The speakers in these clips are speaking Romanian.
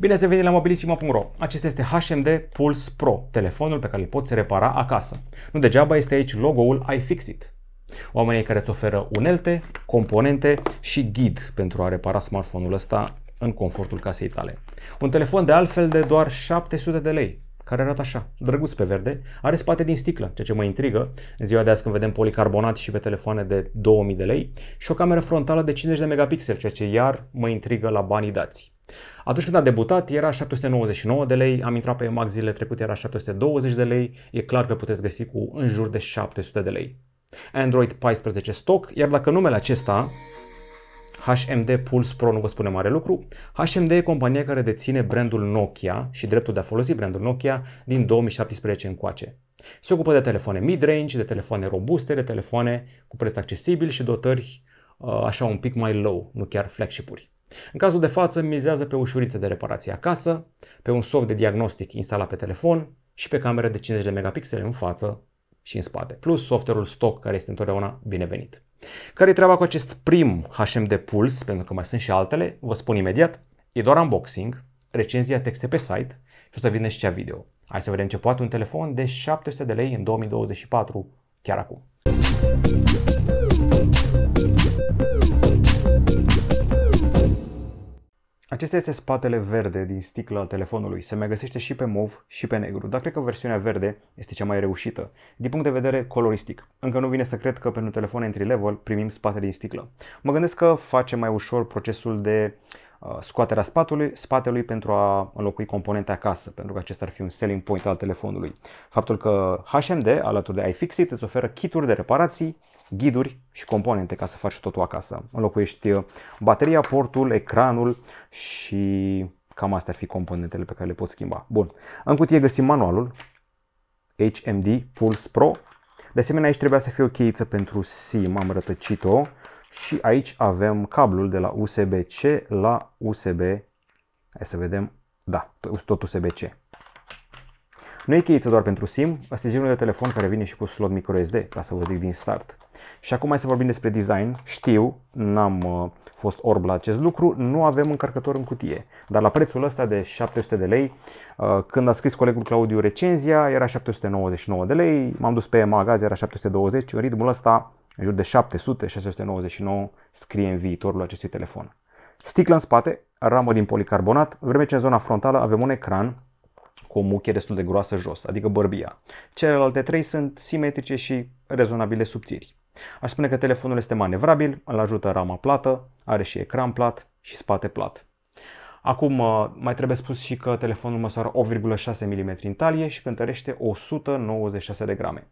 Bine ați venit la mobilissimo.ro. Acesta este HMD Pulse Pro, telefonul pe care îl poți repara acasă. Nu degeaba este aici logo-ul iFixit. Oamenii care îți oferă unelte, componente și ghid pentru a repara smartphone-ul ăsta în confortul casei tale. Un telefon de altfel de doar 700 de lei, care arată așa, drăguț pe verde, are spate din sticlă, ceea ce mă intrigă. În ziua de azi când vedem policarbonat și pe telefoane de 2000 de lei și o cameră frontală de 50 de megapixeli, ceea ce iar mă intrigă la banii dați. Atunci când a debutat era 799 de lei, am intrat pe Emax zilele trecute era 720 de lei, e clar că puteți găsi cu în jur de 700 de lei. Android 14 stock, iar dacă numele acesta HMD Pulse Pro nu vă spune mare lucru. HMD e compania care deține brandul Nokia și dreptul de a folosi brandul Nokia din 2017 încoace. Se ocupă de telefoane mid-range, de telefoane robuste, de telefoane cu preț accesibil și dotări uh, așa un pic mai low, nu chiar flagship-uri. În cazul de față, mizează pe ușurință de reparație acasă, pe un soft de diagnostic instalat pe telefon și pe camera de 50 de megapixele în față și în spate, plus software-ul stock care este întotdeauna binevenit. Care e treaba cu acest prim de puls, pentru că mai sunt și altele, vă spun imediat. E doar unboxing, recenzia texte pe site și o să vină și cea video. Hai să vedem ce poate un telefon de 700 de lei în 2024, chiar acum. Acesta este spatele verde din sticla telefonului. Se mai găsește și pe mov și pe negru, dar cred că versiunea verde este cea mai reușită, din punct de vedere coloristic. Încă nu vine să cred că pentru telefon entry-level primim spate din sticlă. Mă gândesc că face mai ușor procesul de uh, scoaterea spatului, spatelui pentru a înlocui componente acasă, pentru că acesta ar fi un selling point al telefonului. Faptul că HMD, alături de iFixit, îți oferă kituri de reparații ghiduri și componente ca să faci totul acasă. Înlocuiești uh, bateria, portul, ecranul și cam astea ar fi componentele pe care le poți schimba. Bun. În cutie găsim manualul HMD Pulse Pro. De asemenea, aici trebuia să fie o cheiță pentru SIM, am rătăcit-o. Și aici avem cablul de la USB-C la USB, hai să vedem, da, tot USB-C. Nu e cheiță doar pentru SIM, asta e genul de telefon care vine și cu slot microSD, ca să vă zic din start. Și acum mai să vorbim despre design. Știu, n-am uh, fost orb la acest lucru, nu avem încărcător în cutie. Dar la prețul ăsta de 700 de lei, uh, când a scris colegul Claudiu recenzia, era 799 de lei, m-am dus pe magaz, era 720, în ritmul ăsta, în jur de 700-699, scrie în viitorul acestui telefon. Sticla în spate, ramă din policarbonat, vreme ce în zona frontală avem un ecran cu o muche destul de groasă jos, adică bărbia. Celelalte trei sunt simetrice și rezonabile subțiri. Aș spune că telefonul este manevrabil, îl ajută rama plată, are și ecran plat și spate plat. Acum uh, mai trebuie spus și că telefonul măsoară 8,6 mm în talie și cântărește 196 de grame.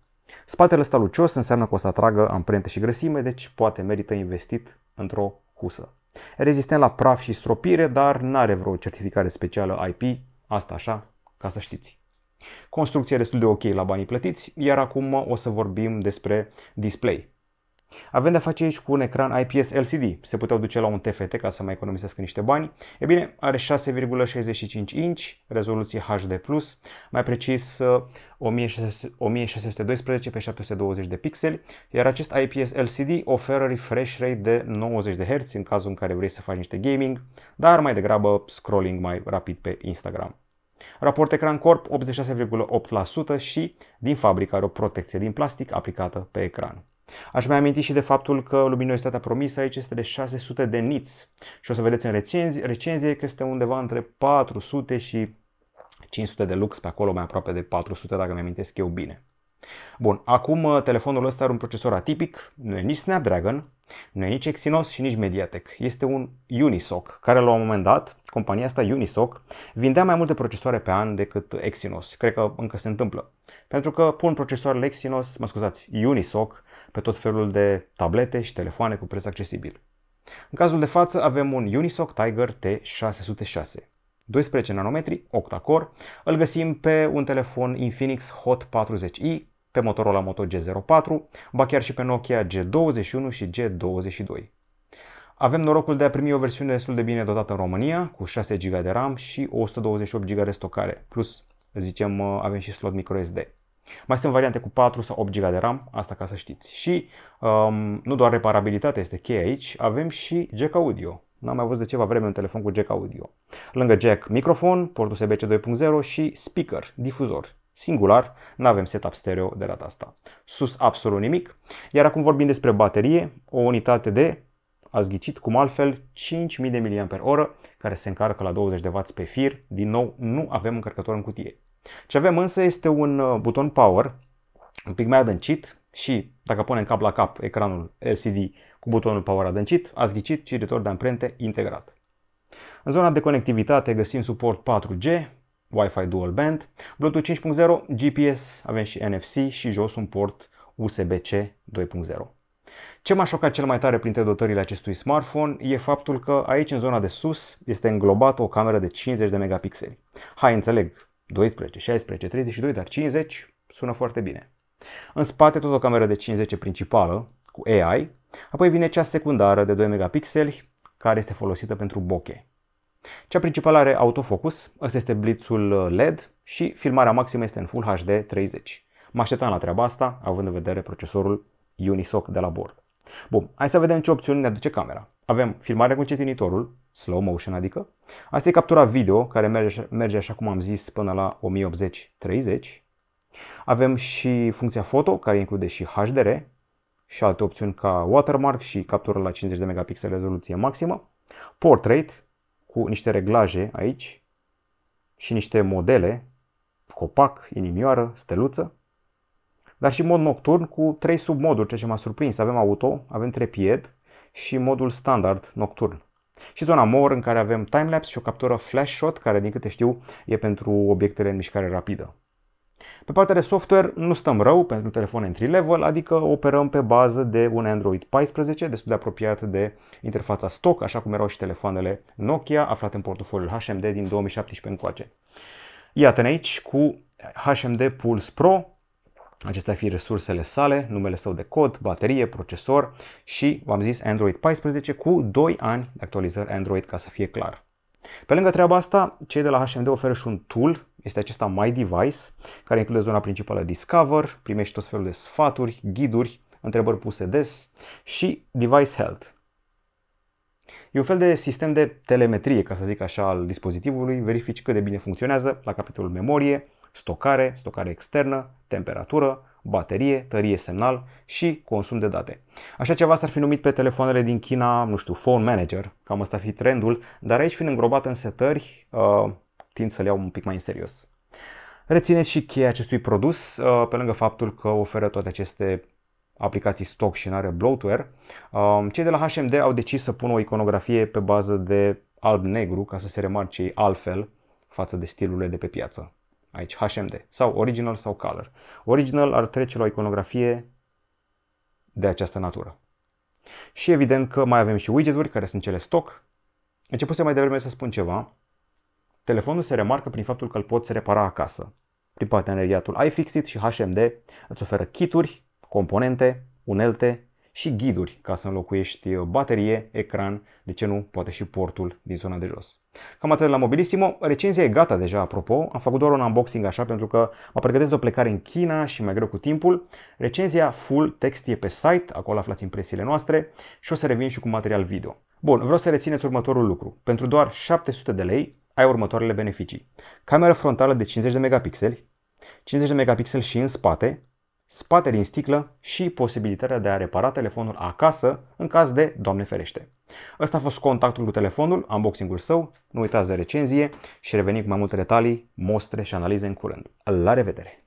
Spatele ăsta lucios înseamnă că o să atragă amprente și grăsime, deci poate merită investit într-o husă. Rezistent la praf și stropire, dar nu are vreo certificare specială IP, asta așa, ca să știți. Construcție destul de ok la banii plătiți, iar acum o să vorbim despre display. Avem de-a face aici cu un ecran IPS LCD. Se puteau duce la un TFT ca să mai economisească niște bani. E bine, are 6,65 inch, rezoluție HD+, mai precis 1612 uh, pe 720 de pixeli, iar acest IPS LCD oferă refresh rate de 90 de Hz în cazul în care vrei să faci niște gaming, dar mai degrabă scrolling mai rapid pe Instagram raport ecran-corp 86,8% și din fabrică are o protecție din plastic aplicată pe ecran. Aș mai aminti și de faptul că luminositatea promisă aici este de 600 de nits și o să vedeți în recenzie, recenzie că este undeva între 400 și 500 de lux, pe acolo mai aproape de 400 dacă mi-amintesc eu bine. Bun, acum uh, telefonul ăsta are un procesor atipic, nu e nici Snapdragon, nu e nici Exynos și nici Mediatek. Este un Unisoc, care la un moment dat, compania asta Unisoc, vindea mai multe procesoare pe an decât Exynos. Cred că încă se întâmplă. Pentru că pun procesoarele Exynos, mă scuzați, Unisoc, pe tot felul de tablete și telefoane cu preț accesibil. În cazul de față avem un Unisoc Tiger T606. 12 nanometri, octa-core, îl găsim pe un telefon Infinix Hot 40i pe Motorola Moto G04, ba chiar și pe Nokia G21 și G22. Avem norocul de a primi o versiune destul de bine dotată în România, cu 6 GB de RAM și 128 GB de stocare, plus, zicem, uh, avem și slot microSD. Mai sunt variante cu 4 sau 8 GB de RAM, asta ca să știți. Și um, nu doar reparabilitatea este cheia aici, avem și jack audio. N-am mai văzut de ceva vreme un telefon cu jack audio. Lângă jack, microfon, port USB-C 2.0 și speaker, difuzor singular, nu avem setup stereo de data asta. Sus absolut nimic. Iar acum vorbim despre baterie, o unitate de, ați ghicit cum altfel, 5000 de mAh care se încarcă la 20W pe fir. Din nou, nu avem încărcător în cutie. Ce avem însă este un uh, buton power, un pic mai adâncit și dacă punem cap la cap ecranul LCD cu butonul power adâncit, ați ghicit cititor de amprente integrat. În zona de conectivitate găsim suport 4G, Wi-Fi dual band, Bluetooth 5.0, GPS, avem și NFC și jos un port USB-C 2.0. Ce m-a șocat cel mai tare printre dotările acestui smartphone e faptul că aici în zona de sus este înglobată o cameră de 50 de megapixeli. Hai, înțeleg, 12, 16, 32, dar 50 sună foarte bine. În spate tot o cameră de 50 principală cu AI, apoi vine cea secundară de 2 megapixeli care este folosită pentru bokeh. Cea principală are autofocus, ăsta este blitzul uh, LED și filmarea maximă este în Full HD 30. Mă așteptam la treaba asta, având în vedere procesorul Unisoc de la bord. Bun, hai să vedem ce opțiuni ne aduce camera. Avem filmare cu încetinitorul, slow motion adică. Asta e captura video, care merge, merge așa cum am zis până la 1080-30. Avem și funcția foto, care include și HDR și alte opțiuni ca watermark și captură la 50 de megapixel rezoluție maximă. Portrait, cu niște reglaje aici și niște modele, copac, inimioară, steluță, dar și mod nocturn cu trei submoduri, ceea ce m-a surprins. Avem auto, avem trepied și modul standard nocturn. Și zona mor în care avem timelapse și o captură flash shot care din câte știu e pentru obiectele în mișcare rapidă. Pe partea de software nu stăm rău pentru telefon entry-level, adică operăm pe bază de un Android 14, destul de apropiat de interfața stock, așa cum erau și telefoanele Nokia, aflate în portofoliul HMD din 2017 încoace. Iată-ne aici cu HMD Pulse Pro, Acestea fi resursele sale, numele său de cod, baterie, procesor și, v-am zis, Android 14 cu 2 ani de actualizări Android ca să fie clar. Pe lângă treaba asta, cei de la HMD oferă și un tool este acesta My Device, care include zona principală Discover, primești tot felul de sfaturi, ghiduri, întrebări puse des și Device Health. E un fel de sistem de telemetrie, ca să zic așa, al dispozitivului, verifici cât de bine funcționează la capitolul memorie, stocare, stocare externă, temperatură, baterie, tărie semnal și consum de date. Așa ceva s-ar fi numit pe telefoanele din China, nu știu, phone manager, cam asta ar fi trendul, dar aici fiind îngrobat în setări, uh, tind să le iau un pic mai în serios. Rețineți și cheia acestui produs, uh, pe lângă faptul că oferă toate aceste aplicații stock și nu are bloatware. Um, cei de la HMD au decis să pună o iconografie pe bază de alb-negru ca să se remarce altfel față de stilurile de pe piață. Aici HMD sau original sau color. Original ar trece la o iconografie de această natură. Și evident că mai avem și widgeturi care sunt cele stock. Începuse mai devreme să spun ceva. Telefonul se remarcă prin faptul că îl poți repara acasă. Prin parteneriatul iFixit și HMD îți oferă kituri, componente, unelte și ghiduri ca să înlocuiești uh, baterie, ecran, de ce nu, poate și portul din zona de jos. Cam atât la Mobilissimo. Recenzia e gata deja, apropo. Am făcut doar un unboxing așa pentru că mă pregătesc de o plecare în China și mai greu cu timpul. Recenzia full text e pe site, acolo aflați impresiile noastre și o să revin și cu material video. Bun, vreau să rețineți următorul lucru. Pentru doar 700 de lei ai următoarele beneficii. Camera frontală de 50 de megapixeli, 50 de megapixeli și în spate, spate din sticlă și posibilitatea de a repara telefonul acasă în caz de Doamne ferește. Ăsta a fost contactul cu telefonul, unboxing-ul său, nu uitați de recenzie și revenim cu mai multe detalii, mostre și analize în curând. La revedere!